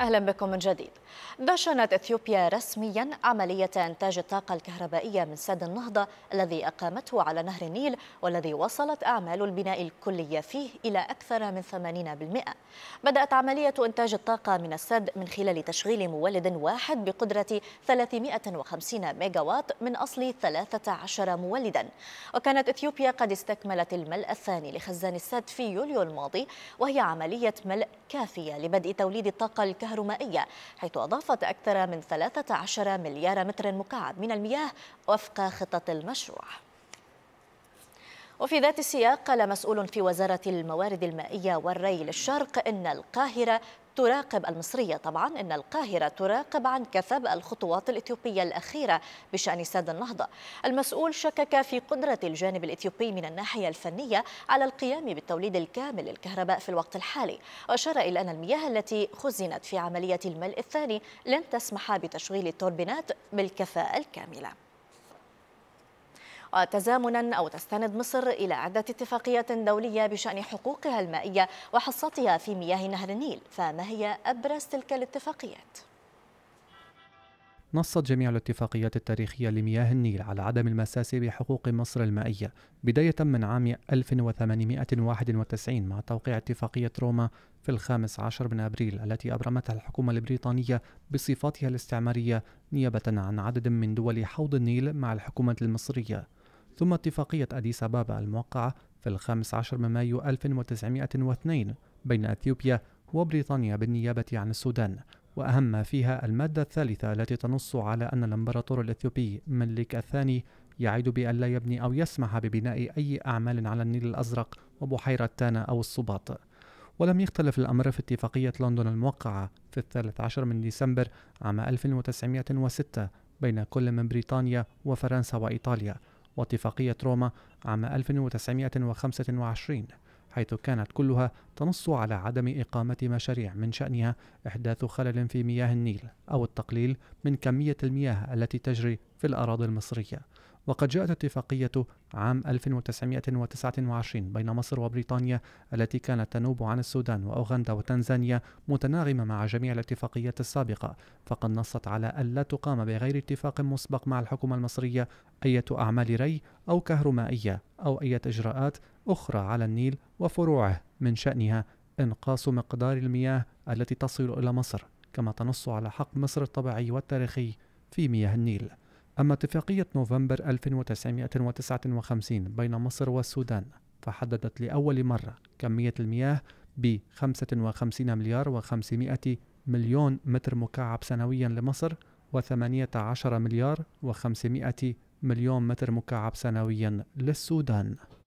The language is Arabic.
أهلا بكم من جديد دشنت إثيوبيا رسميا عملية إنتاج الطاقة الكهربائية من سد النهضة الذي أقامته على نهر النيل والذي وصلت أعمال البناء الكلية فيه إلى أكثر من 80% بدأت عملية إنتاج الطاقة من السد من خلال تشغيل مولد واحد بقدرة 350 ميجاوات من أصل 13 مولدا وكانت إثيوبيا قد استكملت الملء الثاني لخزان السد في يوليو الماضي وهي عملية ملء كافية لبدء توليد الطاقة الكهربائية حيث أضافت أكثر من 13 مليار متر مكعب من المياه وفق خطة المشروع وفي ذات السياق قال مسؤول في وزارة الموارد المائية والري للشرق إن القاهرة تراقب المصرية طبعا أن القاهرة تراقب عن كثب الخطوات الإثيوبية الأخيرة بشأن سد النهضة المسؤول شكك في قدرة الجانب الإثيوبي من الناحية الفنية على القيام بالتوليد الكامل للكهرباء في الوقت الحالي وأشار إلى أن المياه التي خزنت في عملية الملء الثاني لن تسمح بتشغيل التوربينات بالكفاءة الكاملة وتزامنا أو تستند مصر إلى عدة اتفاقيات دولية بشأن حقوقها المائية وحصتها في مياه نهر النيل فما هي أبرز تلك الاتفاقيات؟ نصت جميع الاتفاقيات التاريخية لمياه النيل على عدم المساس بحقوق مصر المائية بداية من عام 1891 مع توقيع اتفاقية روما في الخامس عشر من أبريل التي أبرمتها الحكومة البريطانية بصفاتها الاستعمارية نيابة عن عدد من دول حوض النيل مع الحكومة المصرية ثم اتفاقية أديس أبابا الموقعة في الخامس عشر من مايو 1902 بين أثيوبيا وبريطانيا بالنيابة عن السودان وأهم ما فيها المادة الثالثة التي تنص على أن الإمبراطور الإثيوبي ملك الثاني يعيد بأن لا يبني أو يسمح ببناء أي أعمال على النيل الأزرق وبحيرة تانا أو الصباط ولم يختلف الأمر في اتفاقية لندن الموقعة في الثالث عشر من ديسمبر عام 1906 بين كل من بريطانيا وفرنسا وإيطاليا واتفاقية روما عام 1925 حيث كانت كلها تنص على عدم إقامة مشاريع من شأنها إحداث خلل في مياه النيل أو التقليل من كمية المياه التي تجري في الأراضي المصرية وقد جاءت اتفاقية عام 1929 بين مصر وبريطانيا التي كانت تنوب عن السودان وأوغندا وتنزانيا متناغمة مع جميع الاتفاقيات السابقة فقد نصت على ألا تقام بغير اتفاق مسبق مع الحكومة المصرية أية أعمال ري أو كهرمائية أو أية إجراءات أخرى على النيل وفروعه من شأنها إنقاص مقدار المياه التي تصل إلى مصر كما تنص على حق مصر الطبيعي والتاريخي في مياه النيل أما اتفاقية نوفمبر 1959 بين مصر والسودان فحددت لأول مرة كمية المياه ب 55 مليار و500 مليون متر مكعب سنويا لمصر و18 مليار و500 مليون متر مكعب سنويا للسودان